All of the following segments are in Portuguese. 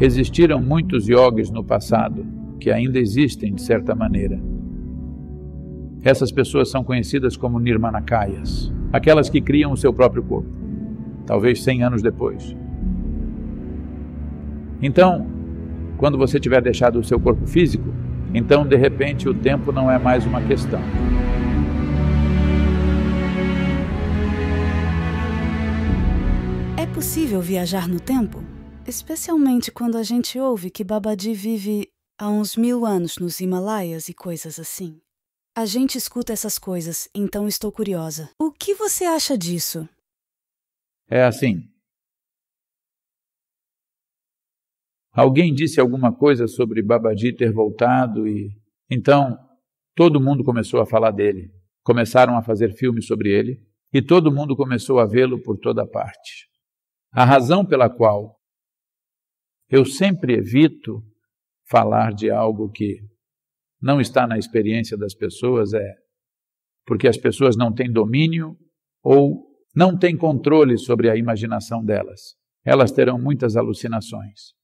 Existiram muitos yogis no passado, que ainda existem de certa maneira. Essas pessoas são conhecidas como Nirmanakayas, aquelas que criam o seu próprio corpo, talvez 100 anos depois. Então, quando você tiver deixado o seu corpo físico, então de repente o tempo não é mais uma questão. É possível viajar no tempo? especialmente quando a gente ouve que Babadi vive há uns mil anos nos Himalaias e coisas assim. A gente escuta essas coisas, então estou curiosa. O que você acha disso? É assim. Alguém disse alguma coisa sobre Babadi ter voltado e. Então, todo mundo começou a falar dele. Começaram a fazer filmes sobre ele e todo mundo começou a vê-lo por toda parte. A razão pela qual eu sempre evito falar de algo que não está na experiência das pessoas, é porque as pessoas não têm domínio ou não têm controle sobre a imaginação delas. Elas terão muitas alucinações.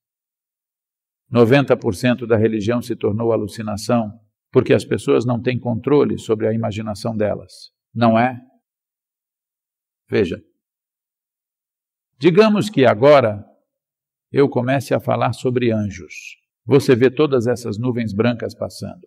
90% da religião se tornou alucinação porque as pessoas não têm controle sobre a imaginação delas, não é? Veja. Digamos que agora eu comece a falar sobre anjos. Você vê todas essas nuvens brancas passando.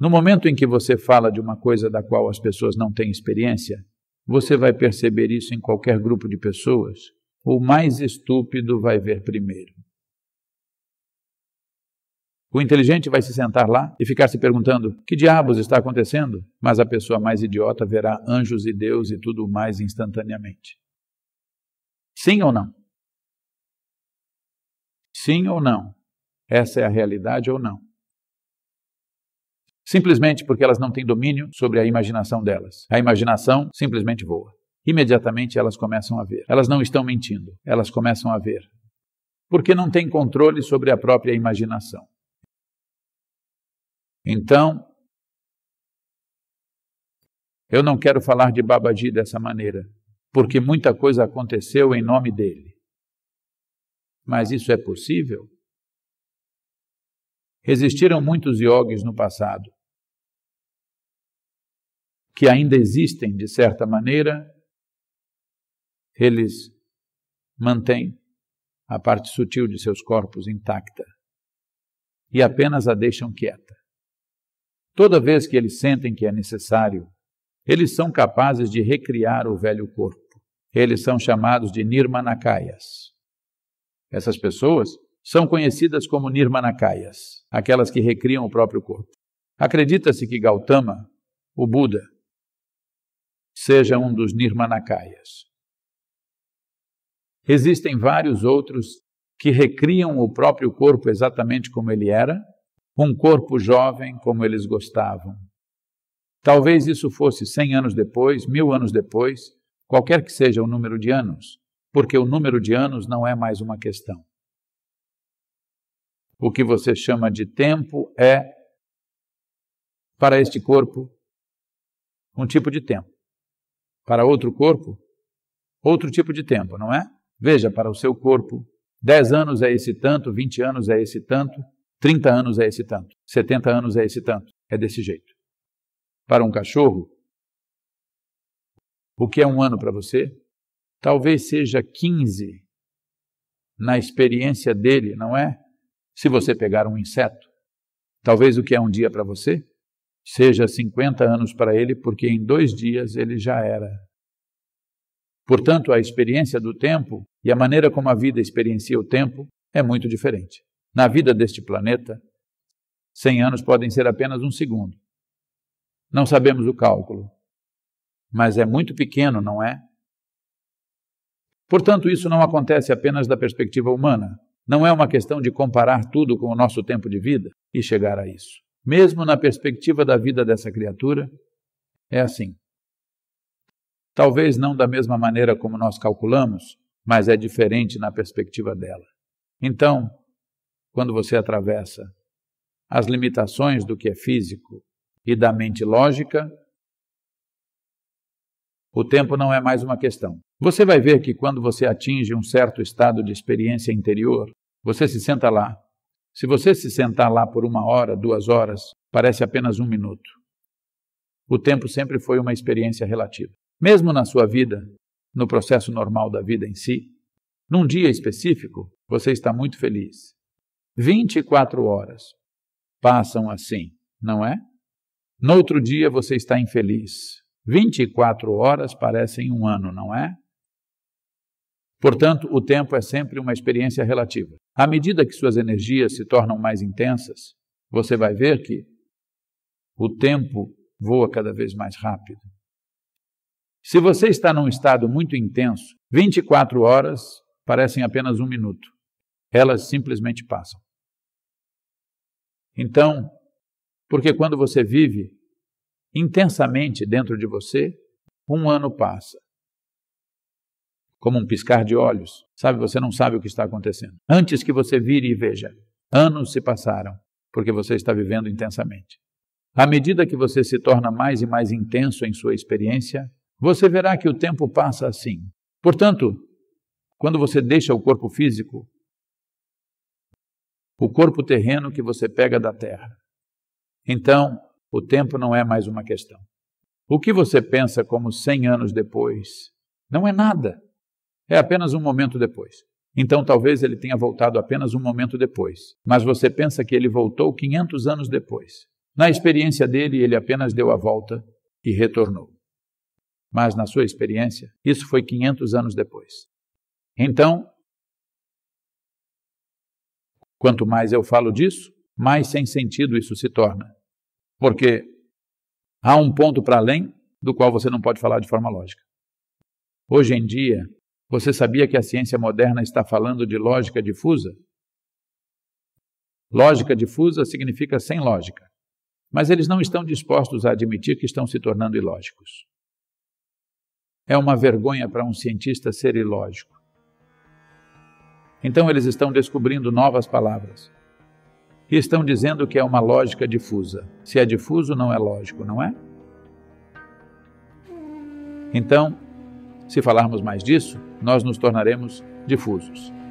No momento em que você fala de uma coisa da qual as pessoas não têm experiência, você vai perceber isso em qualquer grupo de pessoas. O mais estúpido vai ver primeiro. O inteligente vai se sentar lá e ficar se perguntando: que diabos está acontecendo? Mas a pessoa mais idiota verá anjos e Deus e tudo mais instantaneamente. Sim ou não? Sim ou não? Essa é a realidade ou não? Simplesmente porque elas não têm domínio sobre a imaginação delas. A imaginação simplesmente voa. Imediatamente elas começam a ver. Elas não estão mentindo, elas começam a ver. Porque não têm controle sobre a própria imaginação. Então, eu não quero falar de Babaji dessa maneira, porque muita coisa aconteceu em nome dele. Mas isso é possível? Existiram muitos iogues no passado que ainda existem de certa maneira, eles mantêm a parte sutil de seus corpos intacta e apenas a deixam quieta. Toda vez que eles sentem que é necessário, eles são capazes de recriar o velho corpo. Eles são chamados de nirmanakayas. Essas pessoas são conhecidas como nirmanakayas, aquelas que recriam o próprio corpo. Acredita-se que Gautama, o Buda, seja um dos nirmanakayas. Existem vários outros que recriam o próprio corpo exatamente como ele era um corpo jovem como eles gostavam. Talvez isso fosse cem anos depois, mil anos depois, qualquer que seja o número de anos, porque o número de anos não é mais uma questão. O que você chama de tempo é, para este corpo, um tipo de tempo. Para outro corpo, outro tipo de tempo, não é? Veja, para o seu corpo, dez anos é esse tanto, vinte anos é esse tanto, 30 anos é esse tanto, 70 anos é esse tanto. É desse jeito. Para um cachorro, o que é um ano para você? Talvez seja 15 na experiência dele, não é? Se você pegar um inseto. Talvez o que é um dia para você seja 50 anos para ele, porque em dois dias ele já era. Portanto, a experiência do tempo e a maneira como a vida experiencia o tempo é muito diferente na vida deste planeta, 100 anos podem ser apenas um segundo. Não sabemos o cálculo, mas é muito pequeno, não é? Portanto, isso não acontece apenas da perspectiva humana. Não é uma questão de comparar tudo com o nosso tempo de vida e chegar a isso. Mesmo na perspectiva da vida dessa criatura, é assim. Talvez não da mesma maneira como nós calculamos, mas é diferente na perspectiva dela. Então, quando você atravessa as limitações do que é físico e da mente lógica, o tempo não é mais uma questão. Você vai ver que quando você atinge um certo estado de experiência interior, você se senta lá. Se você se sentar lá por uma hora, duas horas, parece apenas um minuto. O tempo sempre foi uma experiência relativa. Mesmo na sua vida, no processo normal da vida em si, num dia específico, você está muito feliz. 24 horas passam assim, não é? No outro dia você está infeliz. 24 horas parecem um ano, não é? Portanto, o tempo é sempre uma experiência relativa. À medida que suas energias se tornam mais intensas, você vai ver que o tempo voa cada vez mais rápido. Se você está num estado muito intenso, 24 horas parecem apenas um minuto. Elas simplesmente passam. Então, porque quando você vive intensamente dentro de você, um ano passa. Como um piscar de olhos, sabe? Você não sabe o que está acontecendo. Antes que você vire e veja, anos se passaram, porque você está vivendo intensamente. À medida que você se torna mais e mais intenso em sua experiência, você verá que o tempo passa assim. Portanto, quando você deixa o corpo físico, o corpo terreno que você pega da terra. Então, o tempo não é mais uma questão. O que você pensa como 100 anos depois não é nada. É apenas um momento depois. Então, talvez ele tenha voltado apenas um momento depois, mas você pensa que ele voltou 500 anos depois. Na experiência dele, ele apenas deu a volta e retornou. Mas na sua experiência, isso foi 500 anos depois. Então, Quanto mais eu falo disso, mais sem sentido isso se torna. Porque há um ponto para além do qual você não pode falar de forma lógica. Hoje em dia, você sabia que a ciência moderna está falando de lógica difusa? Lógica difusa significa sem lógica, mas eles não estão dispostos a admitir que estão se tornando ilógicos. É uma vergonha para um cientista ser ilógico. Então eles estão descobrindo novas palavras. E estão dizendo que é uma lógica difusa. Se é difuso, não é lógico, não é? Então, se falarmos mais disso, nós nos tornaremos difusos.